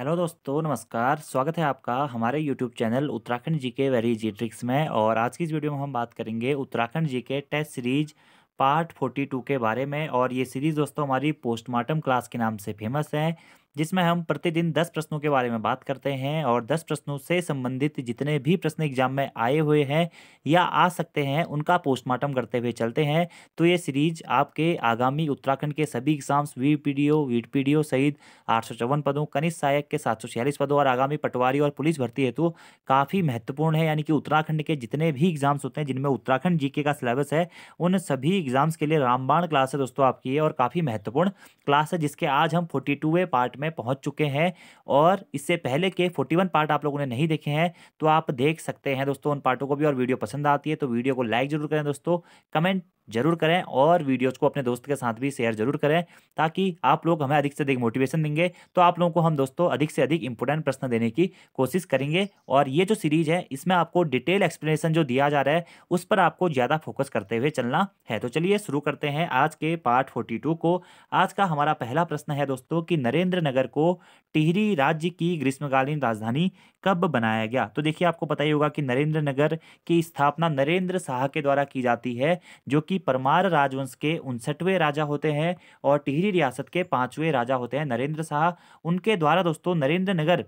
hello दोस्तों नमस्कार स्वागत है आपका हमारे यूट्यूब चैनल उत्तराखंड जी के वेरी जी ट्रिक्स में और आज की इस वीडियो में हम बात करेंगे उत्तराखंड जी के टेस्ट सीरीज पार्ट 42 के बारे में और ये सीरीज़ दोस्तों हमारी पोस्टमार्टम क्लास के नाम से फेमस है जिसमें हम प्रतिदिन 10 प्रश्नों के बारे में बात करते हैं और 10 प्रश्नों से संबंधित जितने भी प्रश्न एग्जाम में आए हुए हैं या आ सकते हैं उनका पोस्टमार्टम करते हुए चलते हैं तो ये सीरीज आपके आगामी उत्तराखंड के सभी exams V P D O V P D O सहित आठ पदों कनिष्ठ सहायक के सात पदों और आगामी पटवारी और पुलिस भर्ती हेतु काफ़ी महत्वपूर्ण है यानी कि उत्तराखंड के जितने भी एग्जाम्स होते हैं जिनमें उत्तराखंड जीके का सिलेबस है उन सभी एग्जाम्स के लिए रामबाण क्लास है दोस्तों आपकी और काफ़ी महत्वपूर्ण क्लास है जिसके आज हम फोर्टी पार्ट में में पहुंच चुके हैं और इससे पहले के 41 पार्ट आप लोगों ने नहीं देखे हैं तो आप देख सकते हैं दोस्तों उन पार्टों को भी और वीडियो पसंद आती है तो वीडियो को लाइक जरूर करें दोस्तों कमेंट जरूर करें और वीडियोस को अपने दोस्त के साथ भी शेयर जरूर करें ताकि आप लोग हमें अधिक से अधिक मोटिवेशन देंगे तो आप लोगों को हम दोस्तों अधिक से अधिक इंपॉर्टेंट प्रश्न देने की कोशिश करेंगे और ये जो सीरीज है इसमें आपको डिटेल एक्सप्लेनेशन जो दिया जा रहा है उस पर आपको ज़्यादा फोकस करते हुए चलना है तो चलिए शुरू करते हैं आज के पार्ट फोर्टी को आज का हमारा पहला प्रश्न है दोस्तों कि नरेंद्र नगर को टिहरी राज्य की ग्रीष्मकालीन राजधानी कब बनाया गया तो देखिए आपको पता ही होगा कि नरेंद्र नगर की स्थापना नरेंद्र शाह के द्वारा की जाती है जो कि परमार राजवंश के उनसठवें राजा होते हैं और टिहरी रियासत के पांचवें राजा होते हैं नरेंद्र शाह उनके द्वारा दोस्तों नरेंद्र नगर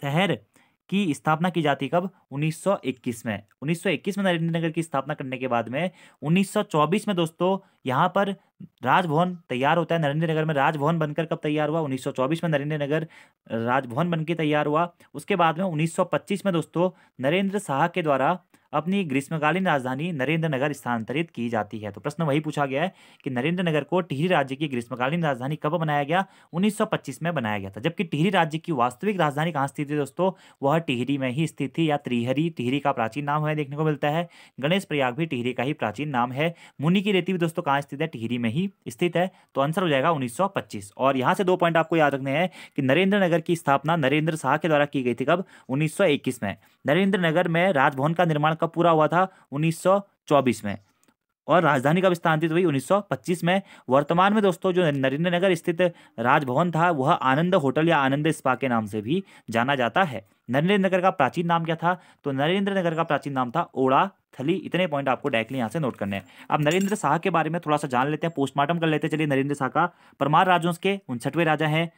शहर की स्थापना की जाती कब 1921 में 1921 में नरेंद्र नगर की स्थापना करने के बाद में 1924 में दोस्तों यहाँ पर राजभवन तैयार होता है नरेंद्र नगर में राजभवन बनकर कब तैयार हुआ 1924 में नरेंद्र नगर राजभवन बनकर तैयार हुआ उसके बाद में 1925 में दोस्तों नरेंद्र शाह के द्वारा अपनी ग्रीष्मकालीन राजधानी नरेंद्र नगर स्थानांतरित की जाती है तो प्रश्न वही पूछा गया है कि नरेंद्र नगर को टिहरी राज्य की ग्रीष्मकालीन राजधानी कब बनाया गया 1925 में बनाया गया था जबकि टिहरी राज्य की वास्तविक राजधानी कहाँ स्थित थी दोस्तों वह टिहरी में ही स्थित थी या त्रिहरी टिहरी का प्राचीन नाम हमें देखने को मिलता है गणेश प्रयाग भी टिहरी का ही प्राचीन नाम है मुनि की रेती भी दोस्तों कहाँ स्थित है टिहरी में ही स्थित है तो आंसर हो जाएगा उन्नीस और यहाँ से दो पॉइंट आपको याद रखने हैं कि नरेंद्र नगर की स्थापना नरेंद्र शाह के द्वारा की गई थी कब उन्नीस में नरेंद्र नगर में राजभवन का निर्माण कब पूरा हुआ था 1924 में और राजधानी कब स्थानांतरित हुई 1925 में वर्तमान में दोस्तों जो नरेंद्र नगर स्थित राजभवन था वह आनंद होटल या आनंद स्पा के नाम से भी जाना जाता है नरेंद्र नगर का प्राचीन नाम क्या था तो नरेंद्र नगर का प्राचीन नाम था ओड़ा थली इतने पॉइंट आपको डायरेक्टली यहाँ से नोट करने हैं अब नरेंद्र शाह के बारे में थोड़ा सा जान लेते हैं पोस्टमार्टम कर लेते हैं चलिए नरेंद्र शाह का परमार राजवंश के उनसठवें राजा हैं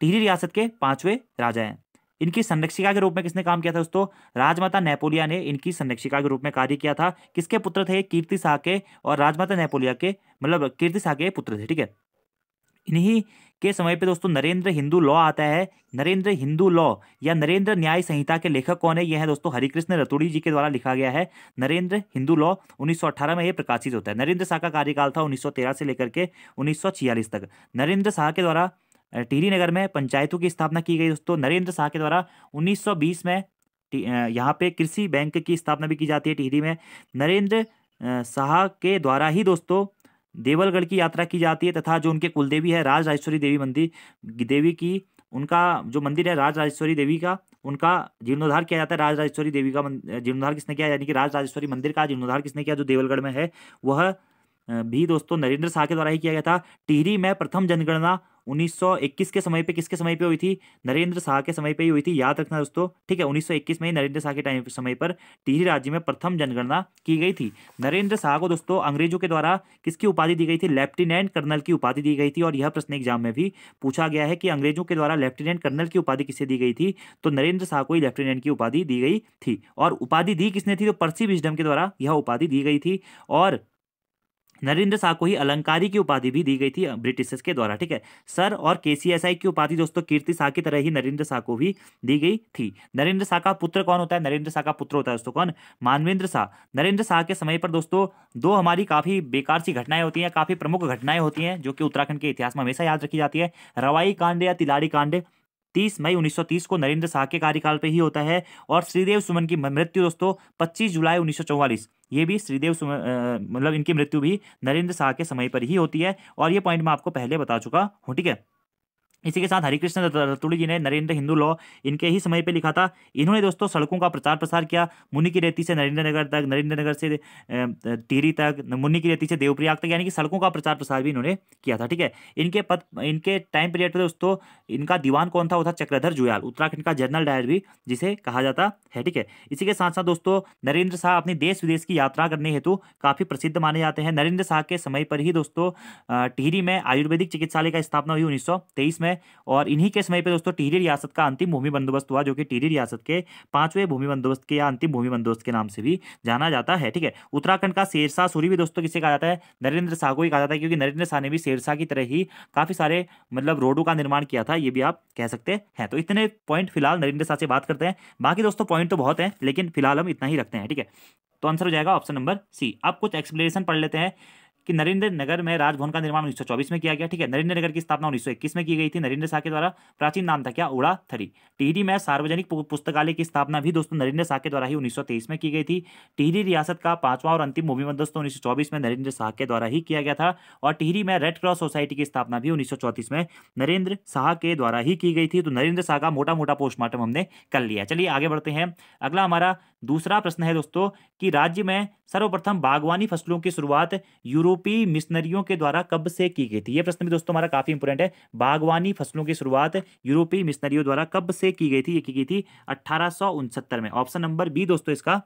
टिहरी रियासत के पांचवें राजा हैं इनकी संरक्षिका के रूप में किसने काम किया था दोस्तों राजमाता नेपोलिया ने इनकी संरक्षिका के रूप में कार्य किया था किसके पुत्र थे कीर्ति शाह के और राजमाता नेपोलिया के मतलब कीर्ति शाह के पुत्र थे ठीक है इन्हीं के समय पे दोस्तों नरेंद्र हिंदू लॉ आता है नरेंद्र हिंदू लॉ या नरेंद्र न्याय संहिता के लेखक कौन है यह है दोस्तों हरिकृष्ण रतुड़ी जी के द्वारा लिखा गया है नरेंद्र हिंदू लॉ 1918 में यह प्रकाशित होता है नरेंद्र शाह का कार्यकाल था 1913 से लेकर के 1946 तक नरेंद्र शाह के द्वारा टीरी नगर में पंचायतों की स्थापना की गई दोस्तों नरेंद्र शाह के द्वारा 1920 में यहाँ पे कृषि बैंक की स्थापना भी की जाती है टिहरी में नरेंद्र शाह के द्वारा ही दोस्तों देवलगढ़ की यात्रा की जाती है तथा जो उनके कुलदेवी है राज राजेश्वरी देवी मंदिर देवी की उनका जो मंदिर है राज राजेश्वरी देवी का उनका जीर्णोद्धार किया जाता है राज राजेश्वरी देवी का जीर्णोद्धार किसने किया यानी कि राज राजेश्वरी मंदिर का जीर्णोद्धार किसने किया जो देवलगढ़ में है वह भी दोस्तों नरेंद्र शाह के द्वारा ही किया गया था टिहरी में प्रथम जनगणना 1921 के समय पे किसके समय पे हुई थी नरेंद्र शाह के समय पे ही हुई थी याद रखना दोस्तों ठीक है 1921 में ही नरेंद्र शाह के टाइम समय पर टिहरी राज्य में प्रथम जनगणना की गई थी नरेंद्र शाह को दोस्तों अंग्रेजों के द्वारा किसकी उपाधि दी गई थी लेफ्टिनेंट कर्नल की उपाधि दी गई थी और यह प्रश्न एग्जाम में भी पूछा गया है कि अंग्रेजों के द्वारा लेफ्टिनेंट कर्नल की उपाधि किसे दी गई थी तो नरेंद्र शाह को ही लेफ्टिनेंट की उपाधि दी गई थी और उपाधि दी किसने थी तो पर्सी विजडम के द्वारा यह उपाधि दी गई थी और नरेंद्र शाह को ही अलंकारी की उपाधि भी दी गई थी ब्रिटिशर्स के द्वारा ठीक है सर और के की उपाधि दोस्तों कीर्ति शाह की तरह ही नरेंद्र शाह को भी दी गई थी नरेंद्र शाह का पुत्र कौन होता है नरेंद्र शाह का पुत्र होता है दोस्तों कौन मानवेंद्र शाह नरेंद्र शाह के समय पर दोस्तों दो हमारी काफी बेकार सी घटनाएं होती हैं काफी प्रमुख घटनाएं होती हैं जो कि उत्तराखंड के इतिहास में हमेशा याद रखी जाती है रवाई कांड या तिलाड़ी कांड 30 मई 1930 को नरेंद्र शाह के कार्यकाल पे ही होता है और श्रीदेव सुमन की मृत्यु दोस्तों 25 जुलाई ये भी श्रीदेव मतलब इनकी मृत्यु भी नरेंद्र शाह के समय पर ही होती है और ये पॉइंट मैं आपको पहले बता चुका हूँ ठीक है इसी के साथ हरिकृष्ण रतुड़ी जी ने नरेंद्र हिंदू लॉ इनके ही समय पे लिखा था इन्होंने दोस्तों सड़कों का प्रचार प्रसार किया मुनि की रेती से नरेंद्र नगर तक नरेंद्र नगर से टिहरी तक मुन्नी की रेती से देवप्रयाग तक यानी कि सड़कों का प्रचार प्रसार भी इन्होंने किया था ठीक है इनके पद इनके टाइम पीरियड पर दोस्तों इनका दीवान कौन था वो था चक्रधर जुयाल उत्तराखंड का जर्नल डायर भी जिसे कहा जाता है ठीक है इसी के साथ साथ दोस्तों नरेंद्र शाह अपनी देश विदेश की यात्रा करने हेतु काफ़ी प्रसिद्ध माने जाते हैं नरेंद्र शाह के समय पर ही दोस्तों टिहरी में आयुर्वेदिक चिकित्सालय का स्थापना हुई उन्नीस में है और इन्हीं के समय पर दोस्तों टीरी रियासत का अंतिम भूमि बंदोबस्त हुआ जो कि टीरी रियासत के पांचवें भूमि बंदोबस्त के या अंतिम भूमि बंदोबस्त के नाम से भी जाना जाता है ठीक है उत्तराखंड का शेरशाह सूरी भी दोस्तों किसे कहा जाता है नरेंद्र शाह को ही कहा जाता है क्योंकि नरेंद्र शाह ने भी शेरशाह की तरह ही काफ़ी सारे मतलब रोडों का निर्माण किया था ये भी आप कह सकते हैं तो इतने पॉइंट फिलहाल नरेंद्र शाह से बात करते हैं बाकी दोस्तों पॉइंट तो बहुत है लेकिन फिलहाल हम इतना ही रखते हैं ठीक है तो आंसर हो जाएगा ऑप्शन नंबर सी अब कुछ एक्सप्लेनेशन पढ़ लेते हैं कि नरेंद्र नगर में राजभवन का निर्माण 1924 में किया गया ठीक है नरेंद्र नगर की स्थापना 1921 में की गई थी नरेंद्र शाह के द्वारा प्राचीन नाम था क्या उड़ा थरी टिहरी में सार्वजनिक पुस्तकालय की स्थापना भी दोस्तों नरेंद्र शाह के द्वारा ही 1923 में की गई थी टिहरी रियासत का पांचवा और अंतिम मूवी दोस्तों उन्नीस में नरेंद्र शाह के द्वारा ही किया गया था और टिहरी में रेड क्रॉस सोसायटी की स्थापना भी उन्नीस में नरेंद्र शाह के द्वारा ही की गई थी तो नरेंद्र शाह का मोटा मोटा पोस्टमार्टम हमने कर लिया चलिए आगे बढ़ते हैं अगला हमारा दूसरा प्रश्न है दोस्तों कि राज्य में सर्वप्रथम बागवानी फसलों की शुरुआत यूरो यूरोपीय मिशनरियों के द्वारा कब से की गई थी ये प्रश्न भी दोस्तों हमारा काफी इंपोर्टेंट है बागवानी फसलों की शुरुआत यूरोपीय मिशनरियों द्वारा कब से की गई थी ये की गई थी अट्ठारह में ऑप्शन नंबर बी दोस्तों इसका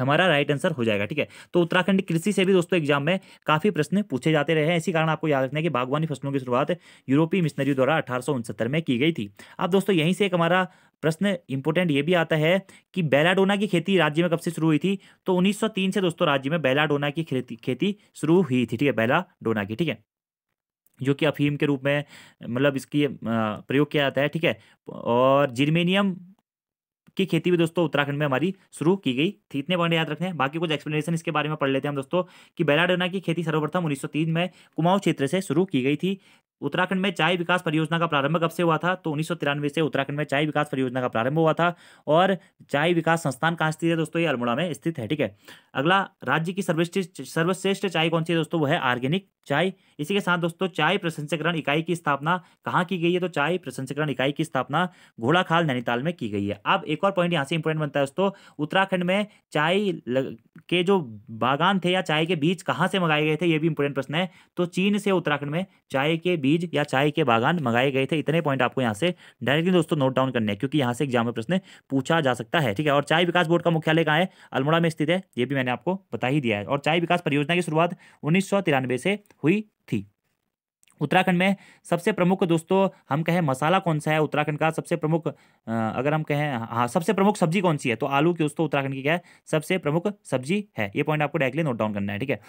हमारा राइट आंसर हो जाएगा ठीक है तो उत्तराखंड कृषि से भी दोस्तों एग्जाम में काफी प्रश्न पूछे जाते रहे हैं इसी कारण आपको याद रखना है कि बागवानी फसलों की शुरुआत यूरोपीय मिशनरी द्वारा अठारह में की गई थी अब दोस्तों यहीं से एक हमारा प्रश्न इंपोर्टेंट ये भी आता है कि बेलाडोना की खेती राज्य में कब से शुरू हुई थी तो 1903 से दोस्तों राज्य में बेलाडोना की खेती शुरू हुई थी ठीक है बेलाडोना की ठीक है जो कि अफीम के रूप में मतलब इसकी प्रयोग किया जाता है ठीक है और जिरमेनियम की खेती भी दोस्तों उत्तराखंड में हमारी शुरू की गई थी इतने पॉइंट याद रखने हैं बाकी कुछ एक्सप्लेनेशन इसके बारे में पढ़ लेते हैं हम दोस्तों कि बेलाडोना की खेती सर्वप्रथम उन्नीस में कुमाऊं क्षेत्र से शुरू की गई थी उत्तराखंड में चाय विकास परियोजना का प्रारंभ कब से हुआ था तो उन्नीस से उत्तराखंड में चाय विकास परियोजना का प्रारंभ हुआ था और चाय विकास संस्थान कहाँ स्थित है दोस्तों ये अल्मोड़ा में स्थित है ठीक है अगला राज्य की सर्वश्रेष्ठ सर्वश्रेष्ठ चाय कौन सी है दोस्तों वो है ऑर्गेनिक चाय इसी के साथ दोस्तों चाय प्रसंस्करण इकाई की स्थापना कहाँ की गई है तो चाय प्रसंस्करण इकाई की स्थापना घोड़ाखाल नैनीताल में की गई है अब एक और पॉइंट यहाँ से इंपॉर्टेंट बनता है दोस्तों उत्तराखंड में चाय के जो बागान थे या चाय के बीज कहाँ से मंगाए गए थे ये भी इंपॉर्टेंट प्रश्न है तो चीन से उत्तराखंड में चाय के बीज बीज या चाय के बागान मंगाए गए थे इतने पॉइंट आपको यहाँ से डायरेक्टली दोस्तों नोट डाउन करने हैं क्योंकि यहाँ से एग्जाम में प्रश्न पूछा जा सकता है ठीक है और चाय विकास बोर्ड का मुख्यालय कहाँ है अल्मोड़ा में स्थित है ये भी मैंने आपको बता ही दिया है और चाय विकास परियोजना की शुरुआत उन्नीस से हुई थी उत्तराखंड में सबसे प्रमुख दोस्तों हम कहें मसाला कौन सा है उत्तराखंड का सबसे प्रमुख अगर हम कहें हाँ सबसे प्रमुख सब्जी कौन सी है तो आलू की दोस्तों उत्तराखंड की क्या है सबसे प्रमुख सब्जी है ये पॉइंट आपको डायरेक्टली नोट डाउन करना है ठीक है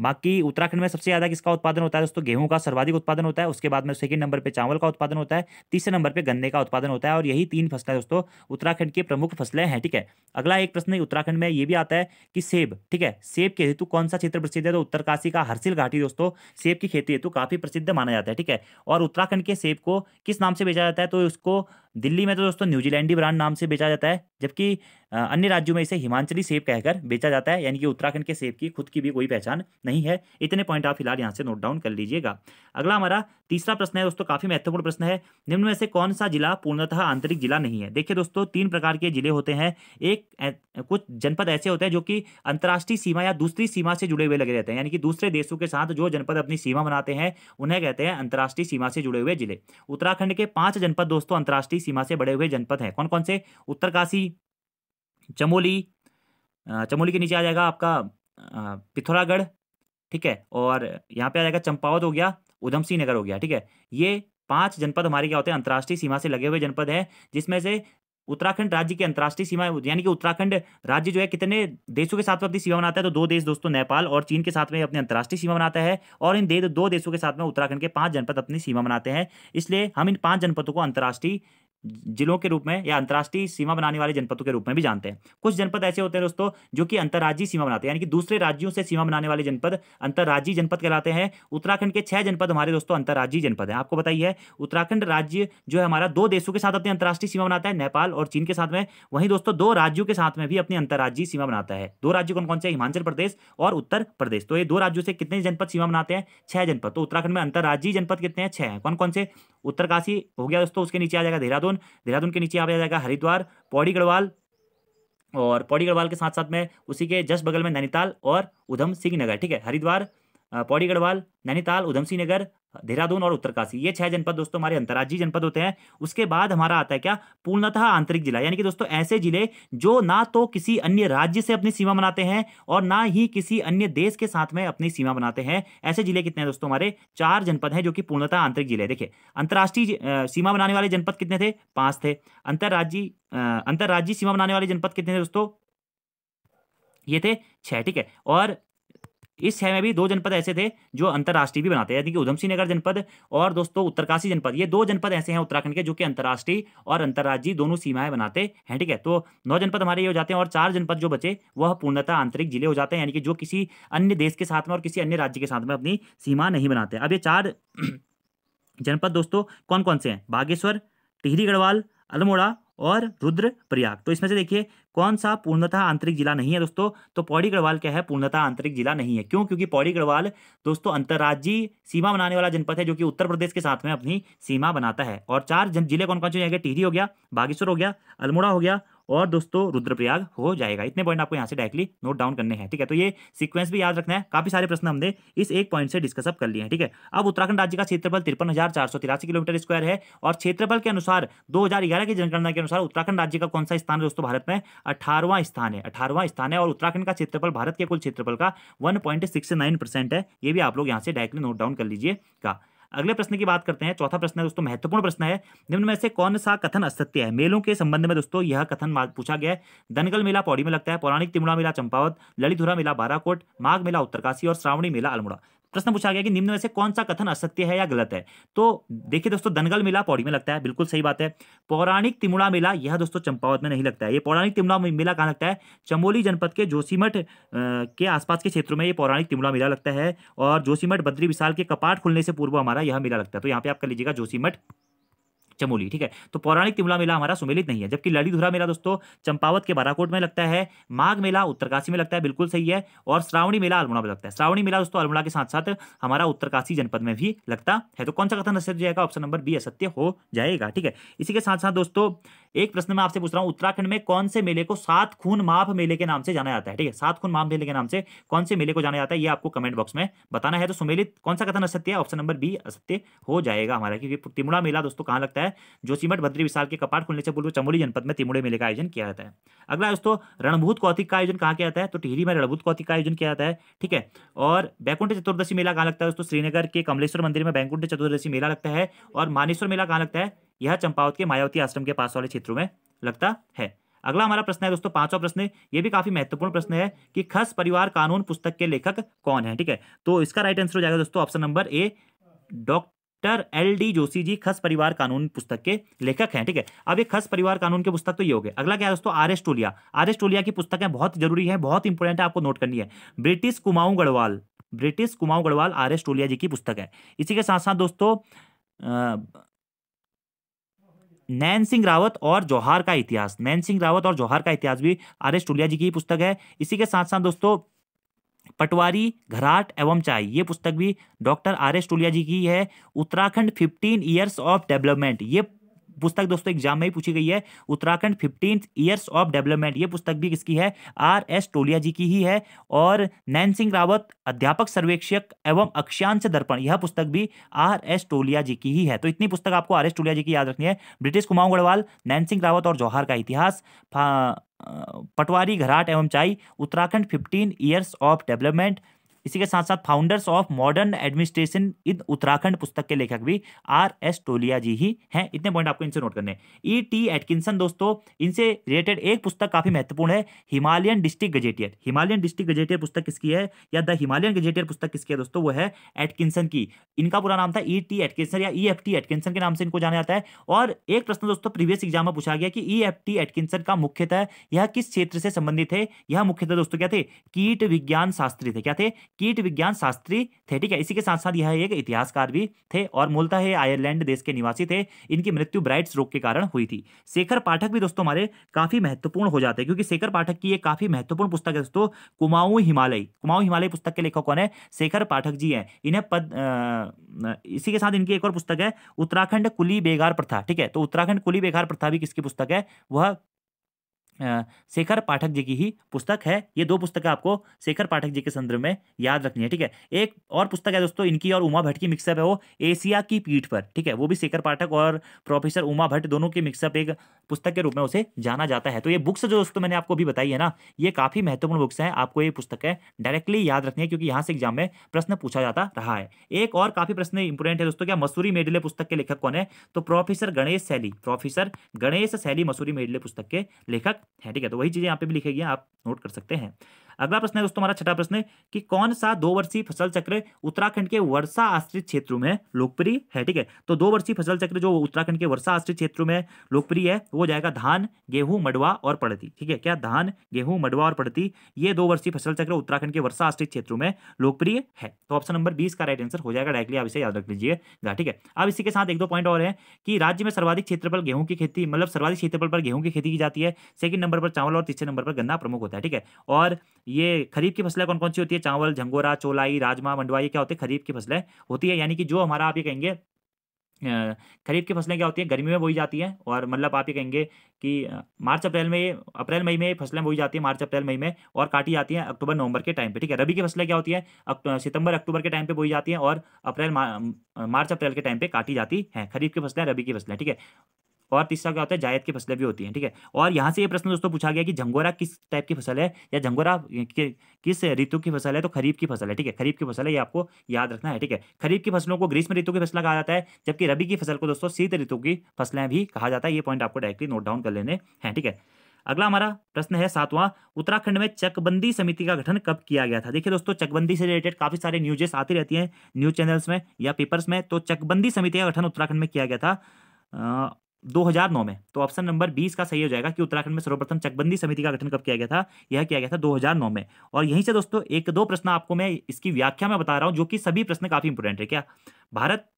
बाकी उत्तराखंड में सबसे ज्यादा किसका उत्पादन होता है दोस्तों गेहूं का सर्वाधिक उत्पादन होता है उसके बाद में सेकंड नंबर पे चावल का उत्पादन होता है तीसरे नंबर पे गन्ने का उत्पादन होता है और यही तीन फसलें दोस्तों उत्तराखंड की प्रमुख फसलें हैं ठीक है अगला एक प्रश्न उत्तराखंड में ये भी आता है कि सेब ठीक है सेब के हेतु कौन सा क्षेत्र प्रसिद्ध है तो उत्तरकाशी का हरसिल घाटी दोस्तों सेब की खेती हेतु काफी प्रसिद्ध माना जाता है ठीक है और उत्तराखंड के सेब को किस नाम से भेजा जाता है तो उसको दिल्ली में तो दोस्तों न्यूजीलैंडी ब्रांड नाम से बेचा जाता है जबकि अन्य राज्यों में इसे हिमाचली सेब कहकर बेचा जाता है यानी कि उत्तराखंड के सेब की खुद की भी कोई पहचान नहीं है इतने पॉइंट आप फिलहाल यहाँ से नोट डाउन कर लीजिएगा अगला हमारा तीसरा प्रश्न है दोस्तों काफी महत्वपूर्ण प्रश्न है निम्न में से कौन सा जिला पूर्णतः आंतरिक जिला नहीं है देखिए दोस्तों तीन प्रकार के जिले होते हैं एक कुछ जनपद ऐसे होते हैं जो कि अंतर्राष्ट्रीय सीमा या दूसरी सीमा से जुड़े हुए लगे रहते हैं यानी कि दूसरे देशों के साथ जो जनपद अपनी सीमा बनाते हैं उन्हें कहते हैं अंतर्राष्ट्रीय सीमा से जुड़े हुए जिले उत्तराखंड के पांच जनपद दोस्तों अंतर्राष्ट्रीय की सीमा से बड़े हुए जनपद हैं कौन कौन से उत्तरकाशी चमोली चमोली के नीचे आ जाएगा आपका पिथौरागढ़ ठीक है और यहाँ पे आ जाएगा चंपावत हो गया उधम सिंह नगर हो गया ठीक है ये पांच जनपद हमारे क्या होते हैं अंतर्राष्ट्रीय सीमा से लगे हुए जनपद हैं जिसमें से उत्तराखंड राज्य की अंतर्राष्ट्रीय सीमा यानी कि उत्तराखंड राज्य जो है कितने देशों के साथ में अपनी सीमा बनाता है तो दो देश दोस्तों नेपाल और चीन के साथ में अपनी अंतर्राष्ट्रीय सीमा बनाता है और इन दो देशों के साथ में उत्तराखंड के पांच जनपद अपनी सीमा बनाते हैं इसलिए हम इन पांच जनपदों को अंतर्राष्ट्रीय जिलों के रूप में या अंतर्राष्ट्रीय सीमा बनाने वाले जनपदों के रूप में भी जानते हैं कुछ जनपद ऐसे होते हैं दोस्तों जो कि अंतर्राज्यीय सीमा बनाते हैं यानी कि दूसरे राज्यों से सीमा बनाने वाले जनपद अंतर्राज्यीय जनपद कहलाते हैं उत्तराखंड के छह जनपद हमारे दोस्तों अंतर्राज्यीय जनपद हैं आपको बताइए उत्तराखंड राज्य जो है हमारा दो देशों के साथ अपनी अंतर्राष्ट्रीय सीमा बनाता है नेपाल और चीन के साथ में वहीं दोस्तों दो राज्यों के साथ में भी अपनी अंतर्राज्यीय सीमा बनाता है दो राज्य कौन कौन से हिमाचल प्रदेश और उत्तर प्रदेश तो ये दो राज्यों से कितने जनपद सीमा बनाते हैं छह जनपद तो उत्तराखंड में अंतर्राज्यीय जनपद कितने हैं छह हैं कौन कौन से उत्तरकाशी हो गया दोस्तों उसके नीचे आ जाएगा देहरादून देहरादून देहरादून के नीचे आ जाएगा हरिद्वार पौड़ी गढ़वाल और पौड़ी गढ़वाल के साथ साथ में उसी के जस्ट बगल में नैनीताल और उधम सिंह नगर ठीक है हरिद्वार पौड़ी गढ़वाल नैनीताल उधमसिंह नगर देहरादून और उत्तरकाशी ये छह जनपद दोस्तों हमारे अंतर्राज्यीय जनपद होते हैं उसके बाद हमारा आता है क्या पूर्णतः आंतरिक जिला यानी कि दोस्तों ऐसे जिले जो ना तो किसी अन्य राज्य से अपनी सीमा बनाते हैं और ना ही किसी अन्य देश के साथ में अपनी सीमा बनाते हैं ऐसे जिले कितने दोस्तों हमारे चार जनपद हैं जो कि पूर्णतः आंतरिक जिले देखिए अंतर्राष्ट्रीय सीमा बनाने वाले जनपद कितने थे पांच थे अंतर्राज्यीय अंतर्राज्यीय सीमा बनाने वाले जनपद कितने थे दोस्तों ये थे छह ठीक है और इस छह में भी दो जनपद ऐसे थे जो अंतर्राष्ट्रीय भी बनाते हैं यानी कि उधमसिंह नगर जनपद और दोस्तों उत्तरकाशी जनपद ये दो जनपद ऐसे हैं उत्तराखंड के जो कि अंतर्राष्ट्रीय और अंतर्राज्यीय दोनों सीमाएं बनाते हैं ठीक है तो नौ जनपद हमारे ये हो जाते हैं और चार जनपद जो बचे वह पूर्णतः आंतरिक जिले हो जाते हैं यानी कि जो किसी अन्य देश के साथ में और किसी अन्य राज्य के साथ में अपनी सीमा नहीं बनाते अब ये चार जनपद दोस्तों कौन कौन से हैं बागेश्वर टिहरी गढ़वाल अल्मोड़ा और रुद्रप्रयाग तो इसमें से देखिए कौन सा पूर्णतः आंतरिक जिला नहीं है दोस्तों तो पौड़ी गढ़वाल क्या है पूर्णतः आंतरिक जिला नहीं है क्यों क्योंकि पौड़ी गढ़वाल दोस्तों अंतर्राज्यीय सीमा बनाने वाला जनपद है जो कि उत्तर प्रदेश के साथ में अपनी सीमा बनाता है और चार जिले कौन कौन से टिहरी हो गया बागेश्वर हो गया अल्मोड़ा हो गया और दोस्तों रुद्रप्रयाग हो जाएगा इतने पॉइंट आपको यहाँ से डायरेक्टली नोट डाउन करने हैं ठीक है तो ये सीक्वेंस भी याद रखना है काफी सारे प्रश्न हमने इस एक पॉइंट से डिस्कसअप कर लिए हैं ठीक है अब उत्तराखंड राज्य का क्षेत्रफल तिरपन किलोमीटर स्क्वायर है और क्षेत्रफल के अनुसार दो की जनगणना के अनुसार उत्तराखंड राज्य का कौन सा स्थान है दोस्तों भारत में अठारहवां स्थान है अठारवां स्थान है और उत्तराखंड का क्षेत्रफल भारत के कुल क्षेत्रफल का वन है ये भी आप लोग यहाँ से डायरेक्टली नोट डाउन कर लीजिएगा अगले प्रश्न की बात करते हैं चौथा प्रश्न है दोस्तों महत्वपूर्ण प्रश्न है निम्न में से कौन सा कथन असत्य है मेलों के संबंध में दोस्तों यह कथन पूछा गया है दनगल मेला पौड़ी में लगता है पौराणिक तिमुड़ा मेला चंपावत ललितुरा मेला बाराकोट माघ मेला उत्तरकाशी और श्रावणी मेला अल्मोड़ा प्रश्न पूछा गया कि निम्न में से कौन सा कथन असत्य है या गलत है तो देखिए दोस्तों दनगल मेला पौड़ी में लगता है बिल्कुल सही बात है पौराणिक तिमुड़ा मेला यह दोस्तों चंपावत में नहीं लगता है ये पौराणिक तिमुड़ा मेला कहाँ लगता है चमोली जनपद के जोशीमठ के आसपास के क्षेत्रों में ये पौराणिक तिमुड़ा मेला लगता है और जोशीमठ बद्री विशाल के कपाट खुलने से पूर्व हमारा यह मेला लगता है तो यहाँ पे आप कर लीजिएगा जोशीमठ चमोली ठीक है तो पौराणिक तिमला मेला हमारा सुमेलित नहीं है जबकि लड़ीधुरा मेला दोस्तों चंपावत के बाराकोट में लगता है माघ मेला उत्तरकाशी में लगता है बिल्कुल सही है और श्रावणी मेला अल्मोड़ा में लगता है श्रावणी मेला दोस्तों अल्मोड़ा के साथ साथ हमारा उत्तरकाशी जनपद में भी लगता है तो कौन सा कथन असत्य जाएगा ऑप्शन नंबर बी असत्य हो जाएगा ठीक है इसी के साथ साथ दोस्तों एक प्रश्न मैं आपसे पूछ रहा हूँ उत्तराखंड में कौन से मेले को सात खून माफ मेले के नाम से जाना जाता है ठीक है सात खून माफ मेले के नाम से कौन से मेले को जाना जाता है ये आपको कमेंट बॉक्स में बताना है तो सुमेलित कौन सा कथन असत्य है ऑप्शन नंबर बी असत्य हो जाएगा हमारा क्योंकि तिमुड़ा मेला दोस्तों कहाँ लगता है है जो सीमठ भद्री विशाल के कपाट खुलने से पूर्व चमोली जनपद में तिमुड़े मेले का आयोजन किया जाता है अगला दोस्तों रणभूत कौतिक का आयोजन कहाँ किया जाता है तो टिहरी में रणभूत कौतिक का आयोजन किया जाता है ठीक है और बैकुंठ चतुर्दशी मेला कहाँ लगता है दोस्तों श्रीनगर के कमलेश्वर मंदिर में बैकुंठ चतुर्दशी मेला लगता है और मानेश्वर मेला कहाँ लगता है यह चंपावत के मायावती आश्रम के पास वाले क्षेत्रों में लगता है अगला हमारा प्रश्न है दोस्तों पांचवा प्रश्न ये भी काफी महत्वपूर्ण प्रश्न है कि खस परिवार कानून पुस्तक के लेखक कौन है ठीक है तो इसका राइट आंसर हो जाएगा दोस्तों option number A doctor doctor L D Joshi ji Khas परिवार कानून पुस्तक के लेखक हैं ठीक है अब ये खस परिवार कानून के पुस्तक तो ये हो गए अगला क्या है दोस्तों R S Tolia R S Tolia की पुस्तकें बहुत जरूरी है बहुत इंपॉर्टेंट है आपको नोट करनी है British Kumaon Garhwal British Kumaon Garhwal R S Tolia ji की पुस्तक है इसी के साथ साथ दोस्तों नैन सिंह रावत और जौहार का इतिहास नैन सिंह रावत और जौहार का इतिहास भी आर एस टोलिया जी की पुस्तक है इसी के साथ साथ दोस्तों पटवारी घराट एवं चाय ये पुस्तक भी doctor R S Tolia ji की है Uttarakhand fifteen years of development ये पुस्तक दोस्तों एग्जाम में ही पूछी गई है Uttarakhand fifteen years of development ये पुस्तक भी किसकी है आर एस टोलिया जी की ही है और नैन सिंह रावत अध्यापक सर्वेक्षक एवं अक्षांश दर्पण यह पुस्तक भी आर एस टोलिया जी की ही है तो इतनी पुस्तक आपको आर एस टोलिया जी की याद रखनी है ब्रिटिश कुमाऊं गढ़वाल नैन सिंह रावत और जौहर का इतिहास पटवारी घराट एवं चाई Uttarakhand fifteen years of development इसी के साथ साथ founders of modern administration in Uttarakhand पुस्तक के लेखक भी आर एस टोलिया जी ही हैं इतने पॉइंट आपको इनसे नोट करने ई टी एटकिंसन दोस्तों इनसे रिलेटेड एक पुस्तक काफी महत्वपूर्ण है Himalayan district gazetteer Himalayan district gazetteer पुस्तक किसकी है या द हिमालयन गजेटियर पुस्तक किसकी है दोस्तों वो है एटकिंसन की इनका पूरा नाम था ई टी एटकिंसन या ई एफ टी एटकिंसन के नाम से इनको जाना जाता है और एक प्रश्न दोस्तों प्रीवियस एग्जाम में पूछा गया कि ई एफ टी एटकिंसन का मुख्यतः यह किस क्षेत्र से संबंधित है यह मुख्यतः दोस्तों क्या थे कीट विज्ञान शास्त्री थे क्या थे कीट विज्ञान शास्त्री थे ठीक है इसी के साथ साथ यह एक इतिहासकार भी थे और मूलतः आयरलैंड देश के निवासी थे इनकी मृत्यु ब्राइट्स रोग के कारण हुई थी शेखर पाठक भी दोस्तों हमारे काफी महत्वपूर्ण हो जाते हैं क्योंकि शेखर पाठक की ये काफी महत्वपूर्ण पुस्तक है दोस्तों कुमाऊ हिमालय कुमाऊ हिमालय पुस्तक के लेखक कौन है शेखर पाठक जी हैं इन्हें पद इसी के साथ इनकी एक और पुस्तक है उत्तराखंड कुली बेगार प्रथा ठीक है तो उत्तराखंड कुली बेगार प्रथा भी किसकी पुस्तक है वह शेखर पाठक जी की ही पुस्तक है ये दो पुस्तकें आपको शेखर पाठक जी के संदर्भ में याद रखनी है ठीक है एक और पुस्तक है दोस्तों इनकी और उमा भट्ट की मिक्सअप है वो एशिया की पीठ पर ठीक है वो भी शेखर पाठक और प्रोफेसर उमा भट्ट दोनों की मिक्सअप एक पुस्तक के रूप में उसे जाना जाता है तो ये बुक्स जो दोस्तों मैंने आपको अभी बताई है ना ये काफ़ी महत्वपूर्ण बुक्स हैं आपको ये पुस्तकें डायरेक्टली याद रखनी है क्योंकि यहाँ से एग्जाम में प्रश्न पूछा जाता रहा है एक और काफ़ी प्रश्न इंपोर्टेंट है दोस्तों क्या मसूरी मेडले पुस्तक के लेखक कौन है तो professor Ganesh Saili professor Ganesh Saili Mussoorie medley पुस्तक के लेखक है ठीक है तो वही चीज़ें यहाँ पे भी लिखेगी आप नोट कर सकते हैं अगला प्रश्न है दोस्तों हमारा छठा प्रश्न है कि कौन सा दो वर्षीय फसल चक्र उत्तराखंड के वर्षा आश्रित क्षेत्रों में लोकप्रिय है ठीक है तो दो वर्षीय फसल चक्र जो उत्तराखंड के वर्षा आश्रित क्षेत्रों में लोकप्रिय है वो जाएगा धान गेहूं मडवा और पड़ती ठीक है क्या धान गेहूं मडवा और पड़ती ये दो वर्षीय फसल चक्र उत्तराखंड के वर्षा आश्रित क्षेत्रों में लोकप्रिय है तो ऑप्शन नंबर बीस का राइट आंसर हो जाएगा डायरेक्टली आप इसे याद रख लीजिएगा ठीक है अब इसी के साथ एक दो पॉइंट और है कि राज्य में सर्वाधिक क्षेत्रफल गेहूं की खेती मतलब सर्वाधिक क्षेत्रफल पर गेहूं की खेती की जाती है सेकंड नंबर पर चावल और तीसरे नंबर पर गन्ना प्रमुख होता है ठीक है और ये खरीफ की फसलें कौन कौन सी होती है चावल झंगोरा चोलाई राजमा मंडवा ये क्या होते हैं खरीफ की फसलें होती है यानी कि जो हमारा आप ये कहेंगे खरीफ की फसलें क्या होती हैं गर्मी में बोई जाती हैं और मतलब आप ये कहेंगे कि मार्च अप्रैल में अप्रैल मई में ये फसलें बोई जाती हैं मार्च अप्रैल मई में और काटी जाती हैं अक्टूबर नवंबर के टाइम पे ठीक है रबी की फसलें क्या होती हैं सितंबर अक्टूबर के टाइम पे बोई जाती हैं और अप्रैल मार्च अप्रैल के टाइम पर काटी जाती हैं खरीफ की फसलें रबी की फसलें ठीक है और तीसरा क्या होता है जायद की फसलें भी होती हैं ठीक है और यहाँ से ये प्रश्न दोस्तों पूछा गया कि झंगोरा किस टाइप की फसल है या झंगोरा किस ऋतु की फसल है तो खरीफ की फसल है ठीक है खरीफ की फसल है ये आपको याद रखना है ठीक है खरीफ की फसलों को ग्रीष्म ऋतु की फसल कहा जाता है जबकि रबी की फसल को दोस्तों शीत ऋतु की फसलें भी कहा जाता है ये पॉइंट आपको डायरेक्टली नोट डाउन कर लेने हैं ठीक है अगला हमारा प्रश्न है सातवां उत्तराखंड में चकबंदी समिति का गठन कब किया गया था देखिए दोस्तों चकबंदी से रिलेटेड काफी सारे न्यूजेस आती रहती हैं न्यूज चैनल्स में या पेपर्स में तो चकबंदी समिति का गठन उत्तराखंड में किया गया था 2009 में तो ऑप्शन नंबर 20 का सही हो जाएगा कि उत्तराखंड में सर्वप्रथम चकबंदी समिति का गठन कब किया गया था यह किया गया था 2009 में और यहीं से दोस्तों एक दो प्रश्न आपको मैं इसकी व्याख्या में बता रहा हूं जो कि सभी प्रश्न काफी इंपोर्टेंट है क्या भारत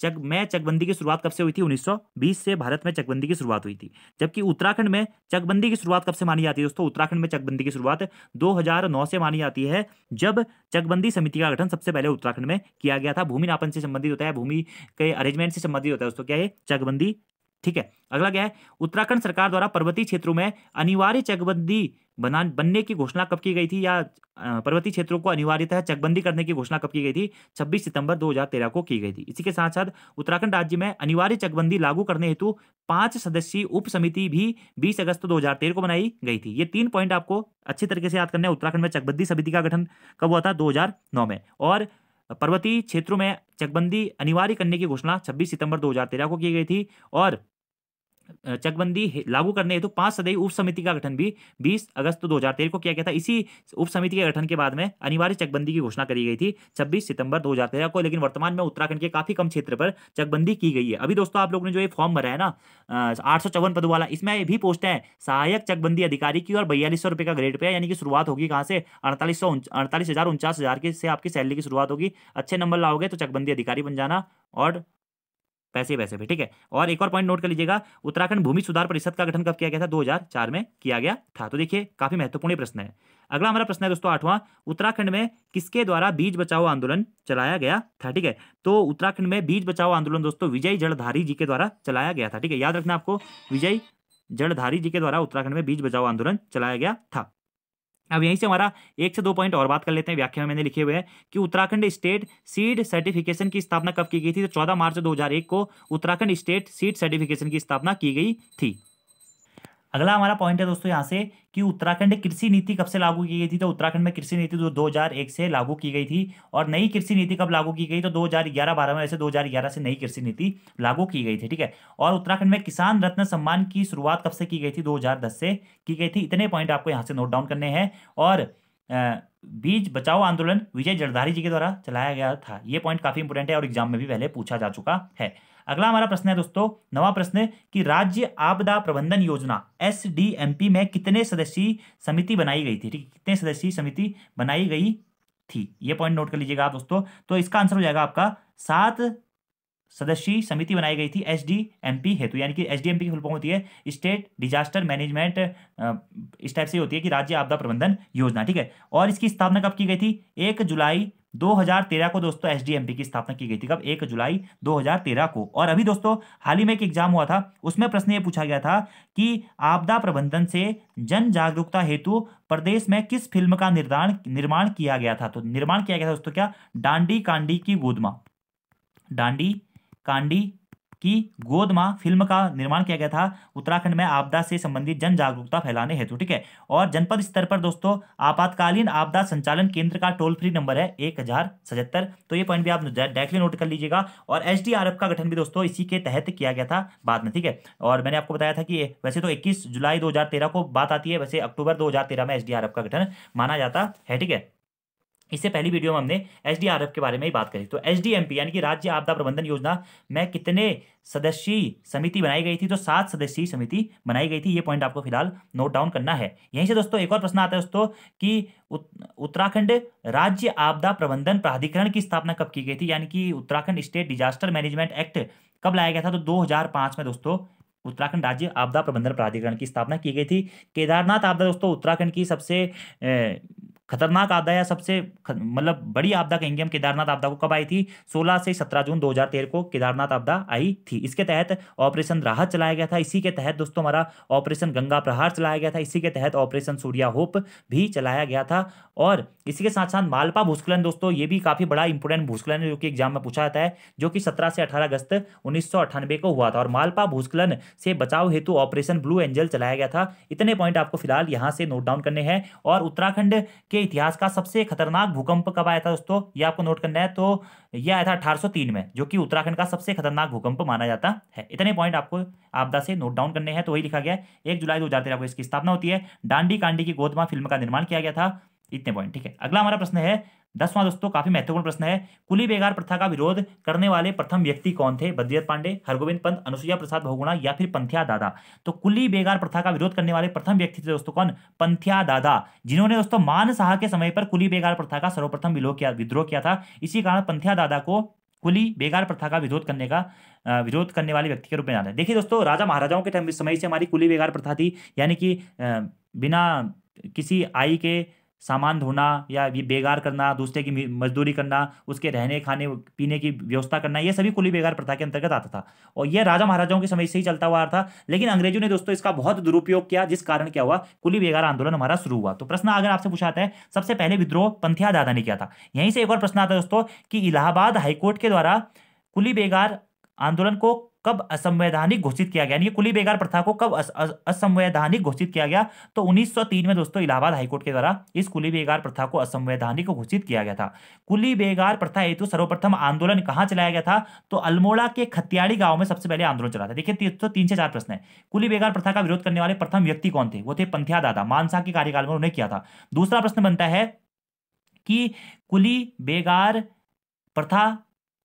चक में चकबंदी की शुरुआत कब से हुई थी 1920 से भारत में चकबंदी की शुरुआत हुई थी जबकि उत्तराखंड में चकबंदी की शुरुआत कब से मानी जाती है दोस्तों उत्तराखंड में चकबंदी की शुरुआत 2009 से मानी जाती है जब चकबंदी समिति का गठन सबसे पहले उत्तराखंड में किया गया था भूमि नापन से संबंधित होता है भूमि के अरेंजमेंट से संबंधित होता है दोस्तों क्या है चकबंदी ठीक है अगला क्या है उत्तराखंड सरकार द्वारा पर्वतीय क्षेत्रों में अनिवार्य चकबंदी बना बनने की घोषणा कब की गई थी या पर्वतीय क्षेत्रों को अनिवार्यतः चकबंदी करने की घोषणा कब की गई थी 26 सितंबर 2013 को की गई थी इसी के साथ साथ उत्तराखंड राज्य में अनिवार्य चकबंदी लागू करने हेतु पांच सदस्यीय उप समिति भी 20 अगस्त 2013 को बनाई गई थी ये तीन पॉइंट आपको अच्छे तरीके से याद करने उत्तराखंड में चकबंदी समिति का गठन कब हुआ था दो में और पर्वतीय क्षेत्रों में चकबंदी अनिवार्य करने की घोषणा 26 सितंबर 2013 को की गई थी और चकबंदी लागू करने हेतु तो पांच सदयी उप समिति का गठन भी 20 अगस्त 2013 को किया गया था इसी उप समिति के गठन के बाद में अनिवार्य चकबंदी की घोषणा करी गई थी 26 सितंबर 2013 को लेकिन वर्तमान में उत्तराखंड के काफी कम क्षेत्र पर चकबंदी की गई है अभी दोस्तों आप लोगों ने जो ये फॉर्म भरा है ना आठ पदों वाला इसमें भी पोस्टें हैं सहायक चकबंदी अधिकारी की और बयालीस सौ का ग्रेड पे यानी कि शुरुआत होगी कहाँ से अड़तालीस सौ अड़तालीस हजार उनचास हजार की से आपकी सैलरी की शुरुआत होगी अच्छे नंबर लाओगे तो चकबंदी अधिकारी बन जाना और पैसे वैसे पे ठीक है और एक और पॉइंट नोट कर लीजिएगा उत्तराखंड भूमि सुधार परिषद का गठन कब किया गया था 2004 में किया गया था तो देखिए काफी महत्वपूर्ण प्रश्न है अगला हमारा प्रश्न है दोस्तों आठवां उत्तराखंड में किसके द्वारा बीज बचाओ आंदोलन चलाया गया था ठीक है तो उत्तराखंड में बीज बचाओ आंदोलन दोस्तों विजय जड़धारी जी के द्वारा चलाया गया था ठीक है याद रखना आपको विजय जड़धारी जी के द्वारा उत्तराखंड में बीज बचाओ आंदोलन चलाया गया था अब यहीं से हमारा एक से दो पॉइंट और बात कर लेते हैं व्याख्या में मैंने लिखे हुए हैं कि उत्तराखंड स्टेट सीड सर्टिफिकेशन की स्थापना कब की गई थी तो 14 मार्च 2001 को उत्तराखंड स्टेट सीड सर्टिफिकेशन की स्थापना की गई थी अगला हमारा पॉइंट है दोस्तों यहाँ से कि उत्तराखंड कृषि नीति कब से लागू की गई थी तो उत्तराखंड में कृषि नीति हज़ार एक से लागू की गई थी और नई कृषि नीति कब लागू की गई तो 2011 बारह में वैसे 2011 से नई कृषि नीति लागू की गई थी ठीक है और उत्तराखंड में किसान रत्न सम्मान की शुरुआत कब से की गई थी दस से की गई थी इतने पॉइंट आपको यहाँ से नोट डाउन करने हैं और बीज बचाओ आंदोलन विजय जड़धारी जी के द्वारा चलाया गया था ये पॉइंट काफी इंपोर्टेंट है और एग्जाम में भी पहले पूछा जा चुका है अगला हमारा प्रश्न है दोस्तों नवा प्रश्न कि राज्य आपदा प्रबंधन योजना एस में कितने सदस्यीय समिति बनाई गई थी ठीक कितने सदस्यीय समिति बनाई गई थी ये पॉइंट नोट कर लीजिएगा दोस्तों तो इसका आंसर हो जाएगा आपका सात सदस्यीय समिति बनाई गई थी एस डी एम पी हेतु यानी कि एस डी एम पी की फुल फॉर्म होती है स्टेट डिजास्टर मैनेजमेंट इस टाइप से होती है कि राज्य आपदा प्रबंधन योजना ठीक है और इसकी स्थापना कब की गई थी एक जुलाई 2013 को दोस्तों एस की स्थापना की गई थी कब एक जुलाई 2013 को और अभी दोस्तों हाल ही में एक एग्जाम हुआ था उसमें प्रश्न ये पूछा गया था कि आपदा प्रबंधन से जन जागरूकता हेतु प्रदेश में किस फिल्म का निर्माण निर्माण किया गया था तो निर्माण किया गया था दोस्तों क्या डांडी कांडी की गोदमा डांडी कांडी कि गोदमा फिल्म का निर्माण किया गया था उत्तराखंड में आपदा से संबंधित जन जागरूकता फैलाने हेतु ठीक है और जनपद स्तर पर दोस्तों आपातकालीन आपदा संचालन केंद्र का टोल फ्री नंबर है एक हजार सतहत्तर तो ये पॉइंट भी आप डायरेक्टली नोट कर लीजिएगा और एस का गठन भी दोस्तों इसी के तहत किया गया था बाद में ठीक है और मैंने आपको बताया था कि वैसे तो इक्कीस जुलाई दो को बात आती है वैसे अक्टूबर दो में एस का गठन माना जाता है ठीक है इससे पहली वीडियो में हमने एच के बारे में ही बात करी तो एच यानी कि राज्य आपदा प्रबंधन योजना में कितने सदस्यीय समिति बनाई गई थी तो सात सदस्यीय समिति बनाई गई थी ये पॉइंट आपको फिलहाल नोट डाउन करना है यहीं से दोस्तों एक और प्रश्न आता है दोस्तों कि उत्तराखंड राज्य आपदा प्रबंधन प्राधिकरण की स्थापना कब की गई थी यानी कि Uttarakhand state disaster management act कब लाया गया था तो दो में दोस्तों उत्तराखंड राज्य आपदा प्रबंधन प्राधिकरण की स्थापना की गई थी केदारनाथ आपदा दोस्तों उत्तराखंड की सबसे खतरनाक आपदा या सबसे मतलब बड़ी आपदा कहेंगे हम केदारनाथ आपदा को कब आई थी 16 से 17 जून 2013 को केदारनाथ आपदा आई थी इसके तहत ऑपरेशन राहत चलाया गया था इसी के तहत दोस्तों हमारा ऑपरेशन गंगा प्रहार चलाया गया था इसी के तहत ऑपरेशन सूर्या होप भी चलाया गया था और इसी के साथ साथ मालपा भूस्खलन दोस्तों ये भी काफी बड़ा इंपोर्टेंट भूस्खलन है जो कि एग्जाम में पूछा जाता है जो कि सत्रह से अठारह अगस्त उन्नीस को हुआ था और मालपा भूस्खलन से बचाव हेतु ऑपरेशन ब्लू एंजल चलाया गया था इतने पॉइंट आपको फिलहाल यहाँ से नोट डाउन करने हैं और उत्तराखंड के के इतिहास का सबसे खतरनाक भूकंप कब आया था दोस्तों ये आपको नोट करना है तो यह आया था अठारह में जो कि उत्तराखंड का सबसे खतरनाक भूकंप माना जाता है इतने पॉइंट आपको आपदा से नोट डाउन करने हैं तो वही लिखा गया है एक जुलाई दो को इसकी स्थापना होती है डांडी कांडी की गोदमा फिल्म का निर्माण किया गया था इतने पॉइंट ठीक है अगला हमारा प्रश्न है दसवां दोस्तों काफी महत्वपूर्ण प्रश्न है कुली बेगार प्रथा का विरोध करने वाले प्रथम व्यक्ति कौन थे बद्रीत पांडे हरगोविंद पंत अनुसुईया प्रसाद बहुगुणा या फिर पंथिया दादा तो कुली बेगार प्रथा का विरोध करने वाले प्रथम व्यक्ति थे दोस्तों कौन पंथिया दादा जिन्होंने दोस्तों मान के समय पर कुली बेगार प्रथा का सर्वप्रथम किया विद्रोह किया था इसी कारण पंथिया दादा को कुली बेगार प्रथा का विरोध करने का विरोध करने वाले व्यक्ति के रूप में जाना है देखिए दोस्तों राजा महाराजाओं के समय से हमारी कुली बेगार प्रथा थी यानी कि बिना किसी आई के सामान धोना या ये बेगार करना दूसरे की मजदूरी करना उसके रहने खाने पीने की व्यवस्था करना ये सभी कुली बेगार प्रथा के अंतर्गत आता था और यह राजा महाराजाओं के समय से ही चलता हुआ था लेकिन अंग्रेजों ने दोस्तों इसका बहुत दुरुपयोग किया जिस कारण क्या हुआ कुली बेगार आंदोलन हमारा शुरू हुआ तो प्रश्न अगर आपसे पूछा आता है सबसे पहले विद्रोह पंथिया दादा ने किया था यहीं से एक और प्रश्न आता है दोस्तों कि इलाहाबाद हाईकोर्ट के द्वारा कुली बेगार आंदोलन को कब असंवैधानिक घोषित किया गया यानी कुली बेगार प्रथा को कब असंवैधानिक घोषित किया गया तो 1903 में दोस्तों इलाहाबाद हाईकोर्ट के द्वारा इस कुली बेगार प्रथा को असंवैधानिक घोषित किया गया था कुली बेगार प्रथा हेतु तो सर्वप्रथम आंदोलन कहां चलाया गया था तो अल्मोड़ा के खतियाड़ी गांव में सबसे पहले आंदोलन चला था देखिए तो तीन से चार प्रश्न है कुली बेगार प्रथा का विरोध करने वाले प्रथम व्यक्ति कौन थे वो थे पंथिया दादा मानसा के कार्यकाल में उन्होंने किया था दूसरा प्रश्न बनता है कि कुली बेगार प्रथा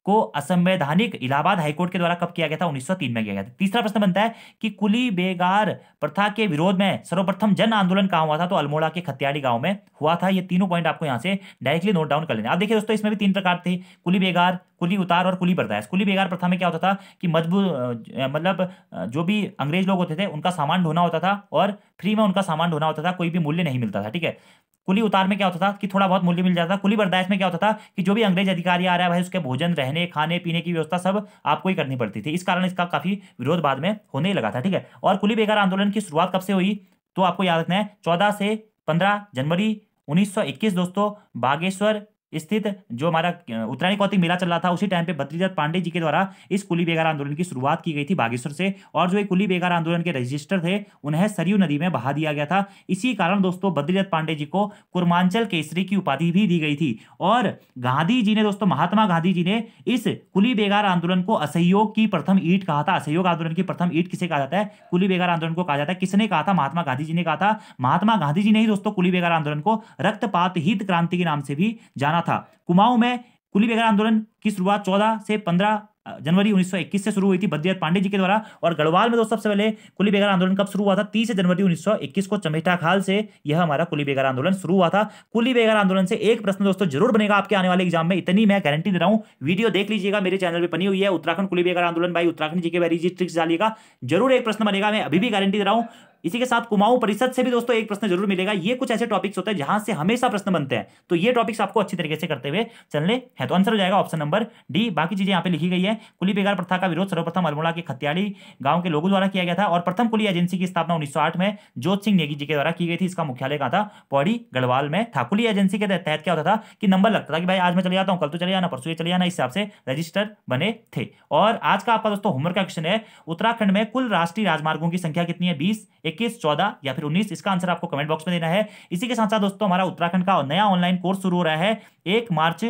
को असंवैधानिक इलाहाबाद हाईकोर्ट के द्वारा कब किया गया था 1903 में किया गया था तीसरा प्रश्न बनता है कि कुली बेगार प्रथा के विरोध में सर्वप्रथम जन आंदोलन कहा हुआ था तो अल्मोड़ा के खतियाड़ी गांव में हुआ था ये तीनों पॉइंट आपको यहां से डायरेक्टली नोट डाउन कर लेना आप देखिए दोस्तों इसमें भी तीन प्रकार थे कुली बेगार कुली उतार और कुली बर्दाश्त कुली बेगार प्रथा में क्या होता था कि मजबूत मतलब जो भी अंग्रेज लोग होते थे उनका सामान ढोना होता था और फ्री में उनका सामान ढोना होता था कोई भी मूल्य नहीं मिलता था ठीक है कुली उतार में क्या होता था कि थोड़ा बहुत मूल्य मिल जाता था कुली बर्दाश्त में क्या होता था कि जो भी अंग्रेज अधिकारी आ रहा है भाई उसके भोजन रहने खाने पीने की व्यवस्था सब आपको ही करनी पड़ती थी इस कारण इसका काफी विरोध बाद में होने लगा था ठीक है और कुली बेगार आंदोलन की शुरुआत कब से हुई तो आपको याद रखना है चौदह से पंद्रह जनवरी 1921 दोस्तों बागेश्वर स्थित जो हमारा उत्तरायणी कौतिक मेला चल रहा था उसी टाइम पे भद्रीदत्त पांडे जी के द्वारा इस कुली बेगार आंदोलन की शुरुआत की गई थी बागेश्वर से और जो ये कुली बेगार आंदोलन के रजिस्टर थे उन्हें सरयू नदी में बहा दिया गया था इसी कारण दोस्तों बद्रीदत्त पांडे जी को कुर्मांचल केसरी की उपाधि भी दी गई थी और गांधी जी ने दोस्तों महात्मा गांधी जी ने इस कुली बेगार आंदोलन को असहयोग की प्रथम ईट कहा था असहयोग आंदोलन की प्रथम ईट किसे कहा जाता है कुली बेगार आंदोलन को कहा जाता है किसने कहा था महात्मा गांधी जी ने कहा था महात्मा गांधी जी ने ही दोस्तों कुली बेगार आंदोलन को रक्तपात हित क्रांति के नाम से भी जाना था कुमाऊं में कुली बेगार आंदोलन की शुरुआत चौदह से पंद्रह जनवरी 1921 से शुरू हुई थी बद्रीनाथ पांडे जी के द्वारा और गढ़वाल में तो सबसे पहले कुली बेगार आंदोलन कब शुरू हुआ था 30 जनवरी 1921 को चमेटा खाल से यह हमारा कुली बेगार आंदोलन शुरू हुआ था कुली बेगार आंदोलन से एक प्रश्न दोस्तों जरूर बनेगा आपके आने वाले एग्जाम में इतनी मैं गारंटी दे रहा हूँ वीडियो देख लीजिएगा मेरे चैनल पर बनी हुई है उत्तराखंड कुली बेगार आंदोलन भाई उत्तराखंड जी के बारे ट्रिक्स डालिएगा जरूर एक प्रश्न बनेगा मैं अभी भी गारंटी दे रहा हूँ इसी के साथ कुमाऊं परिषद से भी दोस्तों एक प्रश्न जरूर मिलेगा ये कुछ ऐसे टॉपिक्स होते हैं जहां से हमेशा प्रश्न बनते हैं तो ये टॉपिक्स आपको अच्छी तरीके से करते हुए चलने हैं तो आंसर हो जाएगा ऑप्शन नंबर डी बाकी चीजें यहाँ पे लिखी गई है कुली बेगार प्रथा का विरोध सर्वप्रथम अल्मोड़ा के खतियाड़ी गांव के लोगों द्वारा किया गया था और प्रथम कुली एजेंसी की स्थापना उन्नीस में जोत सिंह नेगी जी के द्वारा की गई थी इसका मुख्यालय कहा था पौड़ी गढ़वाल में था कुली एजेंसी के तहत क्या होता था कि नंबर लगता था कि भाई आज मैं चले जाता हूँ कल तो चले जाना परसों चले जाना इस हिसाब से रजिस्टर बने थे और आज का आपका दोस्तों होमवर्क का क्वेश्चन है उत्तराखंड में कुल राष्ट्रीय राजमार्गों की संख्या कितनी है बीस इक्कीस चौदह या फिर उन्नीस इसका आंसर आपको कमेंट बॉक्स में देना है इसी के साथ साथ दोस्तों हमारा उत्तराखंड का नया ऑनलाइन कोर्स शुरू हो रहा है एक मार्च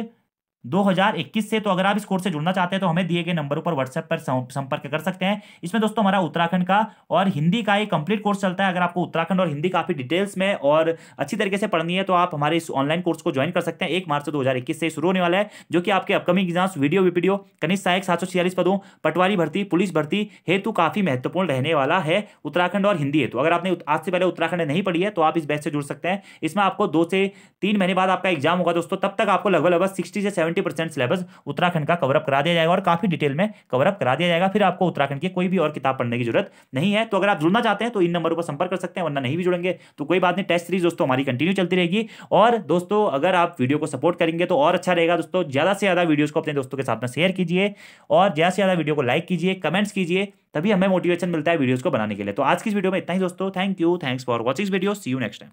2021 से तो अगर आप इस कोर्स से जुड़ना चाहते हैं तो हमें दिए गए नंबरों पर व्हाट्सएप पर संपर्क कर सकते हैं इसमें दोस्तों हमारा उत्तराखंड का और हिंदी का एक कंप्लीट कोर्स चलता है अगर आपको उत्तराखंड और हिंदी काफी डिटेल्स में और अच्छी तरीके से पढ़नी है तो आप हमारे इस ऑनलाइन कोर्स को ज्वाइन कर सकते हैं एक मार्च दो से शुरू होने वाला है जो कि आपके अपकमिंग एग्जाम्स वीडियो वीपीडियो कनिष्ठ सहायक सात पदों पटवारी भर्ती पुलिस भर्ती हेतु काफी महत्वपूर्ण रहने वाला है उत्तराखंड और हिंदी हेतु तो अगर आपने आज से पहले उत्तराखंड नहीं पढ़ी है तो आप इस बैच से जुड़ सकते हैं इसमें आपको दो से तीन महीने बाद आपका एग्जाम होगा दोस्तों तब तक आपको लगभग लगभग सिक्सटी से seven seventy percent syllabus Uttarakhand का कवरअप करा दिया जाएगा और काफ़ी डिटेल में कवरअप करा दिया जाएगा फिर आपको उत्तराखंड की कोई भी और किताब पढ़ने की जरूरत नहीं है तो अगर आप जुड़ना चाहते हैं तो इन नंबरों पर संपर्क कर सकते हैं वरना नहीं भी जुड़ेंगे तो कोई बात नहीं टेस्ट सीरीज दोस्तों हमारी कंटिन्यू चलती रहेगी और दोस्तों अगर आप वीडियो को सपोर्ट करेंगे तो और अच्छा रहेगा दोस्तों ज़्यादा से ज़्यादा वीडियोज़ को अपने दोस्तों के साथ में शेयर कीजिए और ज़्यादा से ज़्यादा वीडियो को लाइक कीजिए कमेंट्स कीजिए तभी हमें मोटिवेशन मिलता है वीडियोज़ को बनाने के लिए तो आज की इस वीडियो में इतना ही दोस्तों thank you thanks for watching video see you next time